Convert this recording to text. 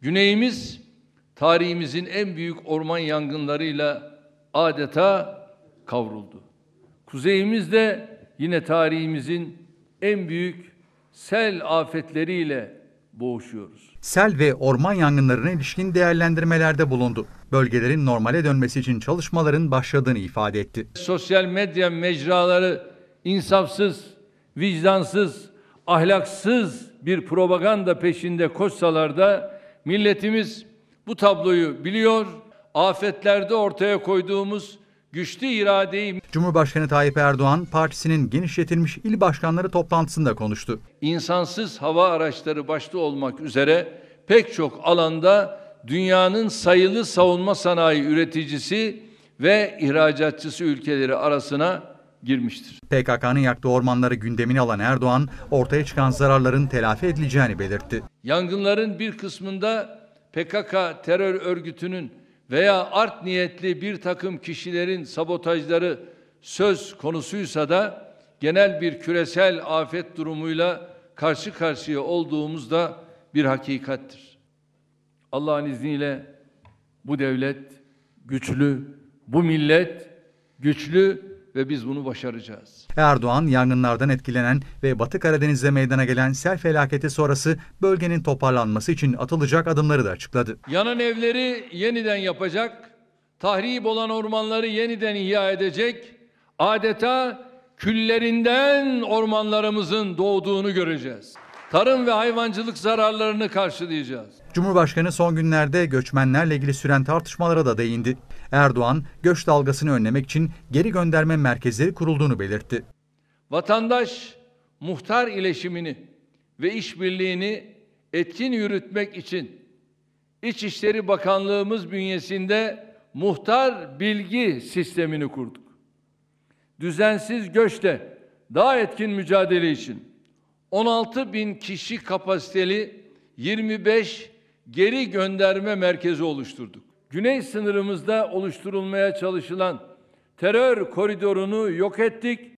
Güneyimiz tarihimizin en büyük orman yangınlarıyla adeta kavruldu. Kuzeyimiz de yine tarihimizin en büyük sel afetleriyle boğuşuyoruz. Sel ve orman yangınlarına ilişkin değerlendirmelerde bulundu. Bölgelerin normale dönmesi için çalışmaların başladığını ifade etti. Sosyal medya mecraları insafsız, vicdansız, ahlaksız bir propaganda peşinde koşsalar da Milletimiz bu tabloyu biliyor, afetlerde ortaya koyduğumuz güçlü iradeyi Cumhurbaşkanı Tayyip Erdoğan partisinin genişletilmiş il başkanları toplantısında konuştu. İnsansız hava araçları başta olmak üzere pek çok alanda dünyanın sayılı savunma sanayi üreticisi ve ihracatçısı ülkeleri arasına girmiştir. PKK'nın yaktığı ormanları gündemine alan Erdoğan, ortaya çıkan zararların telafi edileceğini belirtti. Yangınların bir kısmında PKK terör örgütünün veya art niyetli bir takım kişilerin sabotajları söz konusuysa da genel bir küresel afet durumuyla karşı karşıya olduğumuz da bir hakikattir. Allah'ın izniyle bu devlet güçlü, bu millet güçlü ve biz bunu başaracağız. Erdoğan yangınlardan etkilenen ve Batı Karadeniz'de meydana gelen sel felaketi sonrası bölgenin toparlanması için atılacak adımları da açıkladı. Yanan evleri yeniden yapacak, tahrip olan ormanları yeniden ihya edecek, adeta küllerinden ormanlarımızın doğduğunu göreceğiz tarım ve hayvancılık zararlarını karşılayacağız. Cumhurbaşkanı son günlerde göçmenlerle ilgili süren tartışmalara da değindi. Erdoğan, göç dalgasını önlemek için geri gönderme merkezleri kurulduğunu belirtti. Vatandaş muhtar iletişimini ve işbirliğini etkin yürütmek için İçişleri Bakanlığımız bünyesinde muhtar bilgi sistemini kurduk. Düzensiz göçle daha etkin mücadele için 16 bin kişi kapasiteli 25 geri gönderme merkezi oluşturduk. Güney sınırımızda oluşturulmaya çalışılan terör koridorunu yok ettik